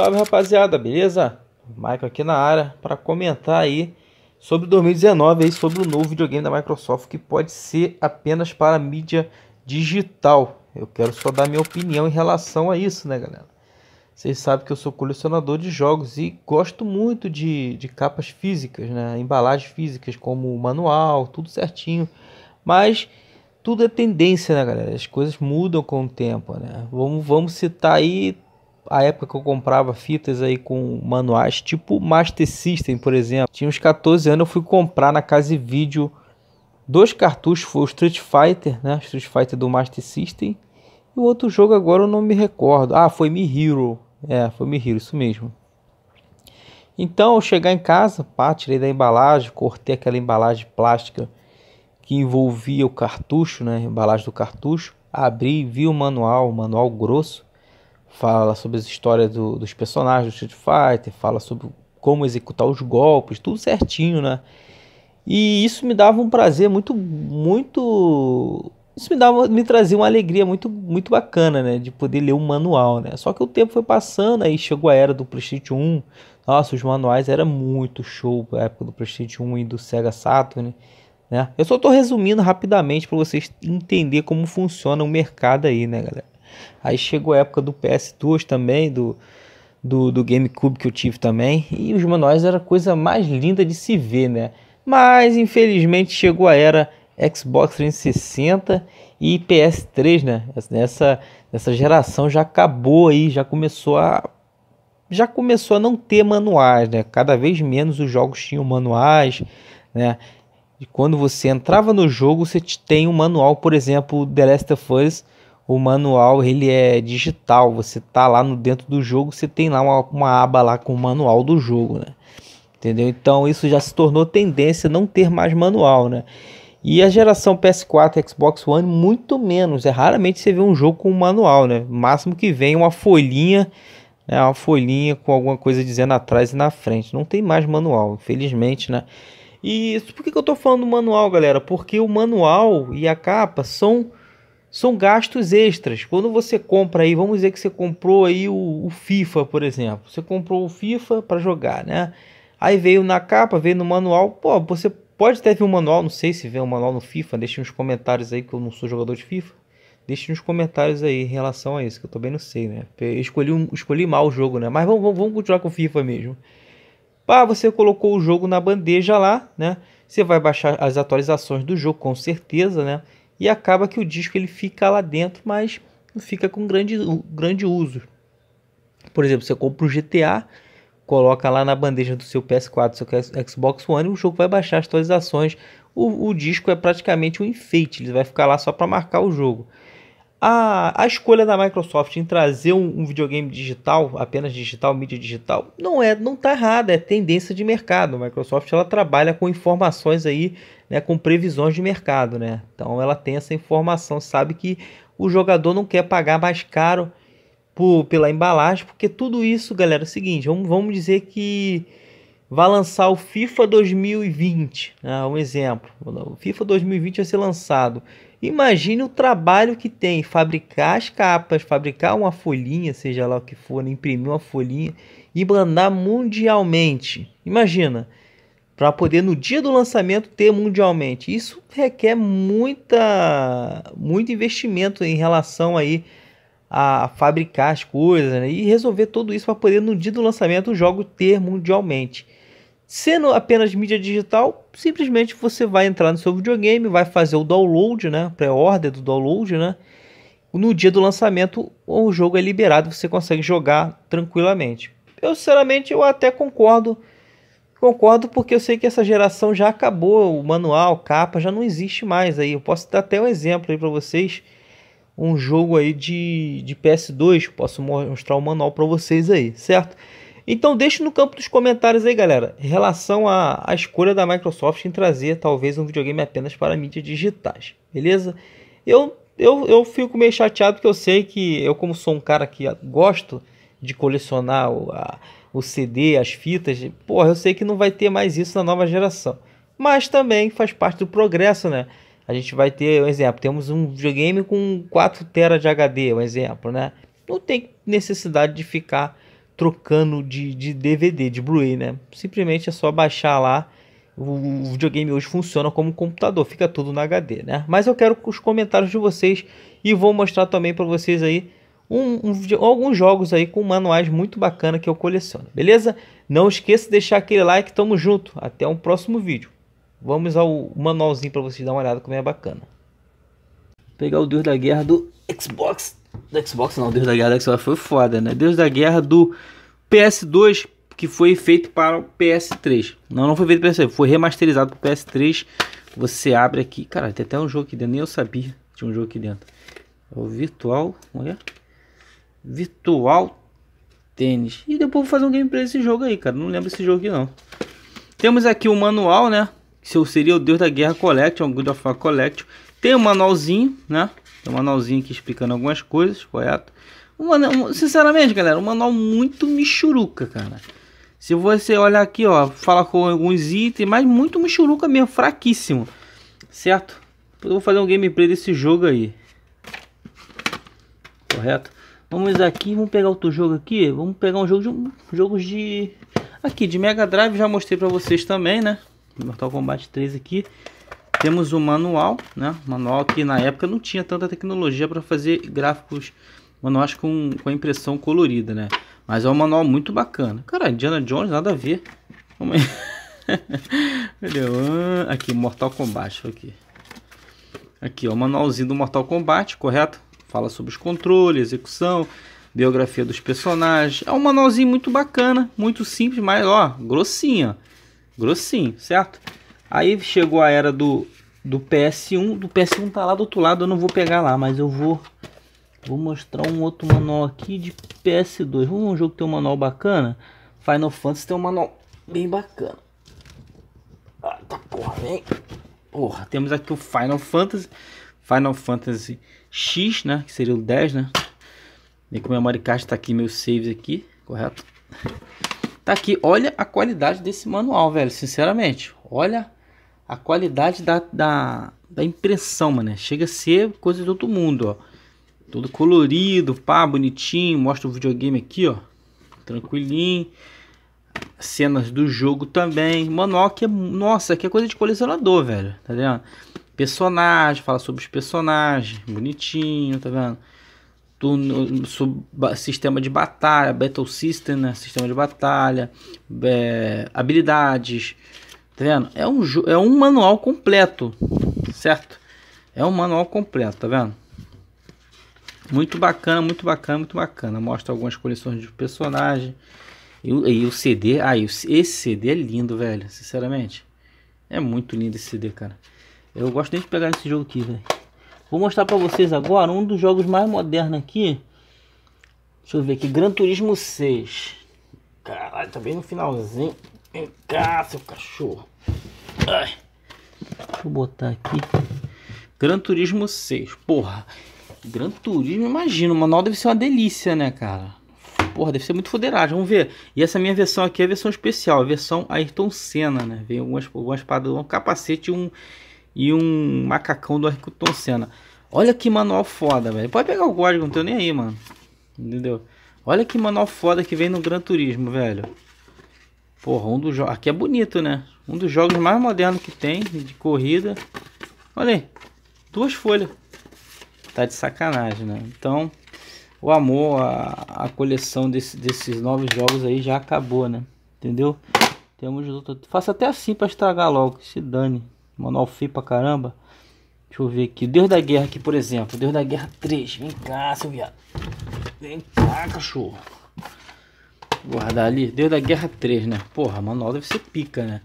Salve rapaziada, beleza? Michael aqui na área para comentar aí sobre 2019, aí sobre o novo videogame da Microsoft que pode ser apenas para mídia digital. Eu quero só dar minha opinião em relação a isso, né, galera? Vocês sabem que eu sou colecionador de jogos e gosto muito de, de capas físicas, né? Embalagens físicas, como o manual, tudo certinho. Mas tudo é tendência, né, galera? As coisas mudam com o tempo, né? Vamos, vamos citar aí a época que eu comprava fitas aí com manuais, tipo Master System, por exemplo. Tinha uns 14 anos, eu fui comprar na casa de vídeo dois cartuchos, foi o Street Fighter, né? Street Fighter do Master System. E o outro jogo agora eu não me recordo. Ah, foi Mi Hero. É, foi Mi Hero, isso mesmo. Então, eu chegar em casa, pá, tirei da embalagem, cortei aquela embalagem plástica que envolvia o cartucho, né? A embalagem do cartucho. Abri, vi o manual, o manual grosso fala sobre as histórias do, dos personagens do Street Fighter, fala sobre como executar os golpes, tudo certinho, né? E isso me dava um prazer muito, muito. Isso me dava, me trazia uma alegria muito, muito bacana, né? De poder ler um manual, né? Só que o tempo foi passando, aí chegou a era do PlayStation 1. Nossa, os manuais era muito show na época do PlayStation 1 e do Sega Saturn, né? Eu só estou resumindo rapidamente para vocês entender como funciona o mercado aí, né, galera? Aí chegou a época do PS2 também, do, do, do GameCube que eu tive também, e os manuais era a coisa mais linda de se ver, né? Mas infelizmente chegou a era Xbox 360 e PS3, né? Nessa, nessa geração já acabou aí, já começou a já começou a não ter manuais, né? Cada vez menos os jogos tinham manuais, né? E quando você entrava no jogo, você tem um manual, por exemplo, The Last of Us o manual ele é digital. Você tá lá no dentro do jogo, você tem lá uma, uma aba lá com o manual do jogo, né? Entendeu? Então isso já se tornou tendência não ter mais manual, né? E a geração PS4 Xbox One, muito menos. É raramente você vê um jogo com um manual, né? máximo que vem é uma folhinha, né? Uma folhinha com alguma coisa dizendo atrás e na frente. Não tem mais manual, infelizmente, né? E isso, por que, eu tô falando manual, galera? Porque o manual e a capa são são gastos extras. Quando você compra aí, vamos dizer que você comprou aí o, o FIFA, por exemplo. Você comprou o FIFA para jogar, né? Aí veio na capa, veio no manual. Pô, você pode até ver um manual, não sei se vê um manual no FIFA. Deixe nos comentários aí que eu não sou jogador de FIFA. Deixe nos comentários aí em relação a isso, que eu também não sei, né? Eu escolhi, um, escolhi mal o jogo, né? Mas vamos, vamos, vamos continuar com o FIFA mesmo. Pá, você colocou o jogo na bandeja lá, né? Você vai baixar as atualizações do jogo, com certeza, né? e acaba que o disco ele fica lá dentro, mas não fica com grande, grande uso. Por exemplo, você compra o GTA, coloca lá na bandeja do seu PS4, do seu Xbox One, e o jogo vai baixar as atualizações. O, o disco é praticamente um enfeite, ele vai ficar lá só para marcar o jogo. A, a escolha da Microsoft em trazer um, um videogame digital, apenas digital, mídia digital, não é, não está errada, é tendência de mercado. A Microsoft ela trabalha com informações aí, né, com previsões de mercado, né? Então ela tem essa informação, sabe que o jogador não quer pagar mais caro por, pela embalagem, porque tudo isso, galera, é o seguinte, vamos, vamos dizer que vai lançar o FIFA 2020, né, um exemplo, o FIFA 2020 vai ser lançado Imagine o trabalho que tem fabricar as capas, fabricar uma folhinha, seja lá o que for, né, imprimir uma folhinha e mandar mundialmente. Imagina, para poder no dia do lançamento ter mundialmente. Isso requer muita muito investimento em relação aí a fabricar as coisas né? e resolver tudo isso para poder no dia do lançamento o jogo ter mundialmente. Sendo apenas mídia digital, simplesmente você vai entrar no seu videogame, vai fazer o download, né, pré-order do download, né? No dia do lançamento, o jogo é liberado, você consegue jogar tranquilamente. Eu sinceramente eu até concordo. Concordo porque eu sei que essa geração já acabou, o manual, capa já não existe mais aí. Eu posso dar até um exemplo aí para vocês, um jogo aí de, de PS2, posso mostrar o manual para vocês aí, certo? Então deixe no campo dos comentários aí, galera, em relação à, à escolha da Microsoft em trazer talvez um videogame apenas para mídias digitais, beleza? Eu, eu, eu fico meio chateado porque eu sei que eu, como sou um cara que gosto de colecionar o, a, o CD, as fitas, porra, eu sei que não vai ter mais isso na nova geração. Mas também faz parte do progresso, né? A gente vai ter, um exemplo, temos um videogame com 4 tera de HD, um exemplo, né? Não tem necessidade de ficar trocando de, de DVD, de Blu-ray, né? Simplesmente é só baixar lá. O, o videogame hoje funciona como um computador, fica tudo na HD, né? Mas eu quero os comentários de vocês e vou mostrar também para vocês aí um, um, alguns jogos aí com manuais muito bacana que eu coleciono, beleza? Não esqueça de deixar aquele like, tamo junto, até um próximo vídeo. Vamos ao manualzinho para vocês dar uma olhada como é bacana. Vou pegar o Deus da Guerra do Xbox do Xbox, não, Deus da Guerra do Xbox foi foda, né? Deus da Guerra do PS2, que foi feito para o PS3. Não, não foi feito para o PS3, foi remasterizado para o PS3. Você abre aqui, cara, tem até um jogo aqui dentro, nem eu sabia tinha um jogo aqui dentro. É o Virtual, olha. É, é? Virtual Tênis. E depois vou fazer um gameplay desse jogo aí, cara, não lembro esse jogo aqui não. Temos aqui o um manual, né? Se eu seria o Deus da Guerra Collection, o God of War Collection. Tem um manualzinho, né? Tem um manualzinho aqui explicando algumas coisas, correto? É um manual, sinceramente, galera, um manual muito michuruca, cara. Se você olhar aqui, ó, fala com alguns itens, mas muito michuruca mesmo, fraquíssimo. Certo? Eu vou fazer um gameplay desse jogo aí. Correto? Vamos aqui, vamos pegar outro jogo aqui. Vamos pegar um jogo de... Um, jogos de... Aqui, de Mega Drive, já mostrei pra vocês também, né? Mortal Kombat 3 aqui. Temos o manual, né? Manual que na época não tinha tanta tecnologia para fazer gráficos manuais com, com impressão colorida, né? Mas é um manual muito bacana. Cara, Indiana Jones, nada a ver. Vamos aí. Ah, aqui, Mortal Kombat. Aqui. aqui, ó, o manualzinho do Mortal Kombat, correto? Fala sobre os controles, execução, biografia dos personagens. É um manualzinho muito bacana, muito simples, mas ó, grossinho, ó. grossinho, certo? Aí chegou a era do, do PS1. Do PS1 tá lá do outro lado, eu não vou pegar lá, mas eu vou vou mostrar um outro manual aqui de PS2. Vamos um jogo que tem um manual bacana. Final Fantasy tem um manual bem bacana. Ah, tá porra, vem. Porra, temos aqui o Final Fantasy. Final Fantasy X, né? Que seria o 10, né? Vem com o memory card, tá aqui meus saves aqui, correto? Tá aqui, olha a qualidade desse manual, velho, sinceramente. Olha a qualidade da, da, da impressão, mano. Chega a ser coisa de outro mundo, ó. Todo colorido, pá, bonitinho. Mostra o videogame aqui, ó. Tranquilinho. Cenas do jogo também. Manual que é. Nossa, que é coisa de colecionador, velho. Tá vendo? Personagem, fala sobre os personagens. Bonitinho, tá vendo? Turno, sub, sistema de batalha, Battle System, né? Sistema de batalha, é, habilidades Tá vendo? É um, é um manual completo, certo? É um manual completo, tá vendo? Muito bacana, muito bacana, muito bacana. Mostra algumas coleções de personagem. E, e o CD, aí, ah, esse CD é lindo, velho, sinceramente. É muito lindo esse CD, cara. Eu gosto nem de pegar esse jogo aqui, velho. Vou mostrar pra vocês agora um dos jogos mais modernos aqui. Deixa eu ver aqui, Gran Turismo 6. Caralho, tá bem no finalzinho. Vem cá, seu cachorro. Ai. Deixa eu botar aqui. Gran Turismo 6. Porra. Gran Turismo, imagina. O manual deve ser uma delícia, né, cara? Porra, deve ser muito fuderagem. Vamos ver. E essa minha versão aqui é a versão especial. A versão Ayrton Senna, né? Vem algumas, algumas paradas, um capacete e um, e um macacão do Ayrton Senna. Olha que manual foda, velho. Pode pegar o código, não tem nem aí, mano. Entendeu? Olha que manual foda que vem no Gran Turismo, velho. Porra, um dos jogos. Aqui é bonito, né? Um dos jogos mais modernos que tem de corrida. Olha aí. Duas folhas. Tá de sacanagem, né? Então, o amor, a, a coleção desse, desses novos jogos aí já acabou, né? Entendeu? Temos outro. Faço até assim pra estragar logo. Se dane. Manual feio pra caramba. Deixa eu ver aqui. Deus da Guerra aqui, por exemplo. Deus da Guerra 3. Vem cá, seu viado. Vem cá, cachorro guardar ali. Deus da Guerra 3, né? Porra, manual deve ser pica, né?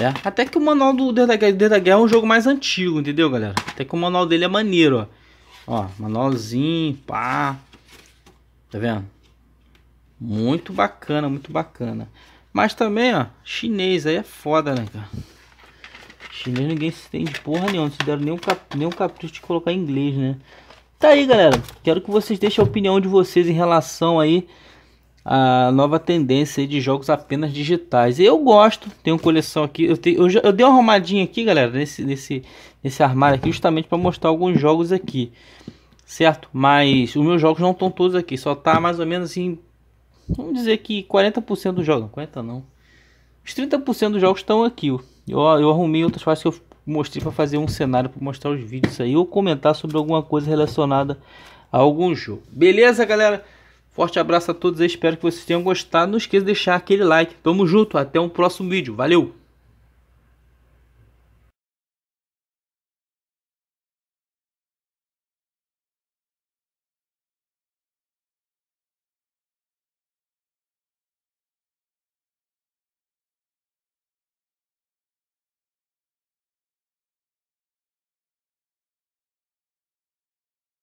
É. Até que o manual do Deus da, Guerra, Deus da Guerra é um jogo mais antigo, entendeu, galera? Até que o manual dele é maneiro, ó. Ó, manualzinho, pá. Tá vendo? Muito bacana, muito bacana. Mas também, ó, chinês aí é foda, né, cara? Chinês ninguém se tem de porra nenhuma. Não se deram nenhum, cap nenhum capricho de colocar em inglês, né? Tá aí, galera. Quero que vocês deixem a opinião de vocês em relação aí a nova tendência de jogos apenas digitais. Eu gosto, tenho coleção aqui. Eu, tenho, eu, eu dei uma arrumadinha aqui, galera, nesse, nesse, nesse armário aqui, justamente para mostrar alguns jogos aqui, certo? Mas os meus jogos não estão todos aqui, só tá mais ou menos assim. Vamos dizer que 40% dos jogos. 40 não. Os 30% dos jogos estão aqui. Eu, eu arrumei outras partes que eu mostrei para fazer um cenário para mostrar os vídeos aí ou comentar sobre alguma coisa relacionada a algum jogo. Beleza, galera? Forte abraço a todos, espero que vocês tenham gostado. Não esqueça de deixar aquele like. Tamo junto, até um próximo vídeo. Valeu!